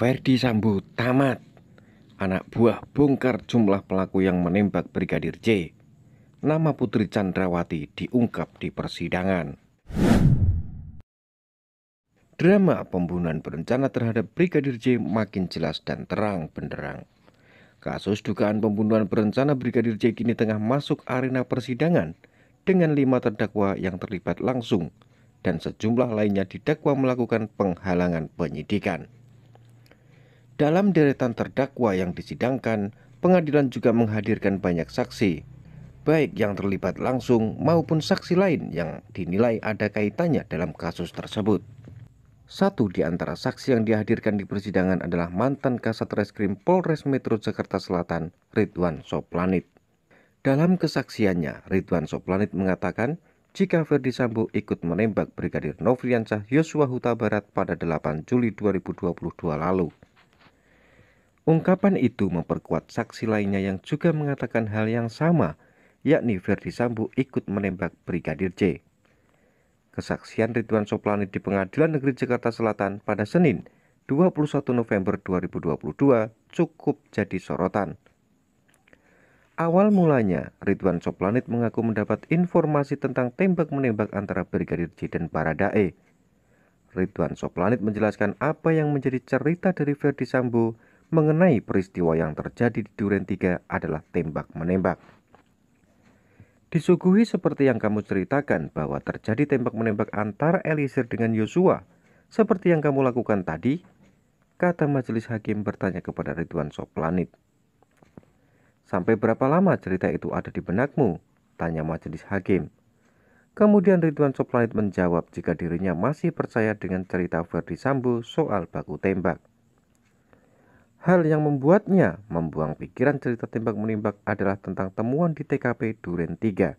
Ferdi Sambo tamat anak buah bongkar jumlah pelaku yang menembak Brigadir J. Nama Putri Chandrawati diungkap di persidangan. Drama pembunuhan berencana terhadap Brigadir J makin jelas dan terang benderang. Kasus dugaan pembunuhan berencana Brigadir J kini tengah masuk arena persidangan dengan lima terdakwa yang terlibat langsung dan sejumlah lainnya didakwa melakukan penghalangan penyidikan. Dalam deretan terdakwa yang disidangkan, pengadilan juga menghadirkan banyak saksi, baik yang terlibat langsung maupun saksi lain yang dinilai ada kaitannya dalam kasus tersebut. Satu di antara saksi yang dihadirkan di persidangan adalah mantan Kasat Reskrim Polres Metro Jakarta Selatan, Ridwan Soplanit. Dalam kesaksiannya, Ridwan Soplanit mengatakan jika Verdi Sambo ikut menembak Brigadir Nofriansyah Yosua Huta Barat pada 8 Juli 2022 lalu. Ungkapan itu memperkuat saksi lainnya yang juga mengatakan hal yang sama, yakni Verdi Sambo ikut menembak Brigadir J. Kesaksian Ridwan Soplani di Pengadilan Negeri Jakarta Selatan pada Senin, 21 November 2022 cukup jadi sorotan. Awal mulanya, Ridwan Soplanit mengaku mendapat informasi tentang tembak-menembak antara Brigadir J dan Baradae. Ridwan Soplanit menjelaskan apa yang menjadi cerita dari Verdi Sambo mengenai peristiwa yang terjadi di Duren 3 adalah tembak-menembak. Disuguhi seperti yang kamu ceritakan bahwa terjadi tembak-menembak antara Eliezer dengan Yosua, seperti yang kamu lakukan tadi, kata majelis hakim bertanya kepada Ridwan Soplanit. Sampai berapa lama cerita itu ada di benakmu? Tanya majelis hakim. Kemudian Ridwan Soplanit menjawab jika dirinya masih percaya dengan cerita Ferdi Sambo soal baku tembak. Hal yang membuatnya membuang pikiran cerita tembak-menembak adalah tentang temuan di TKP Duren 3.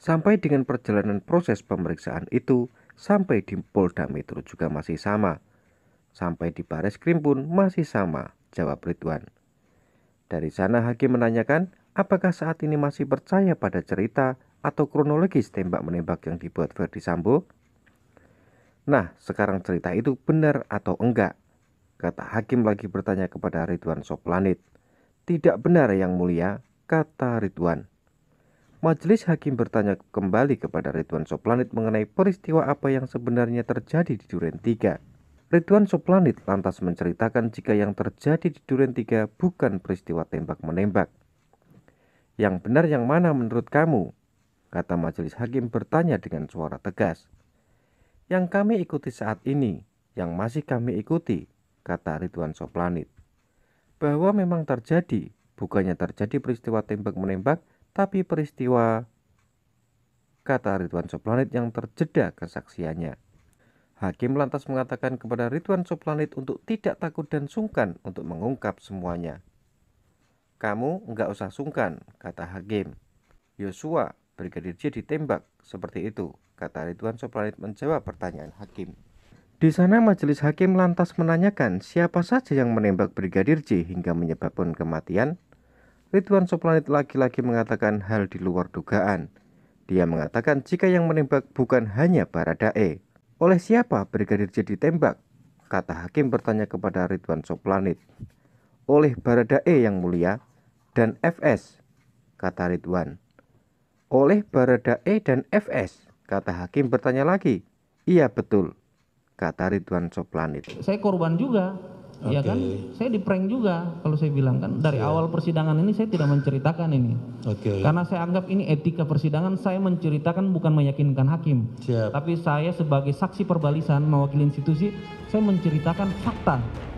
Sampai dengan perjalanan proses pemeriksaan itu, sampai di Polda Metro juga masih sama. Sampai di Baris Krim pun masih sama, jawab Ridwan. Dari sana Hakim menanyakan apakah saat ini masih percaya pada cerita atau kronologis tembak-menembak yang dibuat Verdi Sambo? Nah, sekarang cerita itu benar atau enggak? Kata hakim lagi bertanya kepada Ridwan Soplanit. Tidak benar yang mulia, kata Ridwan. Majelis hakim bertanya kembali kepada Ridwan Soplanit mengenai peristiwa apa yang sebenarnya terjadi di Duren 3. Ridwan Soplanit lantas menceritakan jika yang terjadi di Duren 3 bukan peristiwa tembak-menembak. Yang benar yang mana menurut kamu? Kata majelis hakim bertanya dengan suara tegas. Yang kami ikuti saat ini, yang masih kami ikuti, kata Ridwan Soplanit. Bahwa memang terjadi, bukannya terjadi peristiwa tembak-menembak, tapi peristiwa kata Ridwan Soplanit yang terjeda kesaksiannya. Hakim lantas mengatakan kepada Ridwan Soplanit untuk tidak takut dan sungkan untuk mengungkap semuanya. Kamu nggak usah sungkan, kata Hakim. Yosua, Brigadir J ditembak, seperti itu, kata Ridwan Soplanit menjawab pertanyaan Hakim. Di sana majelis hakim lantas menanyakan siapa saja yang menembak Brigadir J hingga menyebabkan kematian. Ridwan Soplanit lagi-lagi mengatakan hal di luar dugaan. Dia mengatakan jika yang menembak bukan hanya Baradae. Oleh siapa Brigadir J ditembak? Kata hakim bertanya kepada Ridwan Soplanit. Oleh Baradae yang mulia dan FS, kata Ridwan. Oleh Baradae dan FS, kata hakim bertanya lagi. Iya betul, kata Ridwan Soplanit. Saya korban juga, okay. ya kan? Saya di prank juga kalau saya bilang kan. Dari Siap. awal persidangan ini saya tidak menceritakan ini. Okay. Karena saya anggap ini etika persidangan, saya menceritakan bukan meyakinkan hakim. Siap. Tapi saya sebagai saksi perbalisan mewakili institusi, saya menceritakan fakta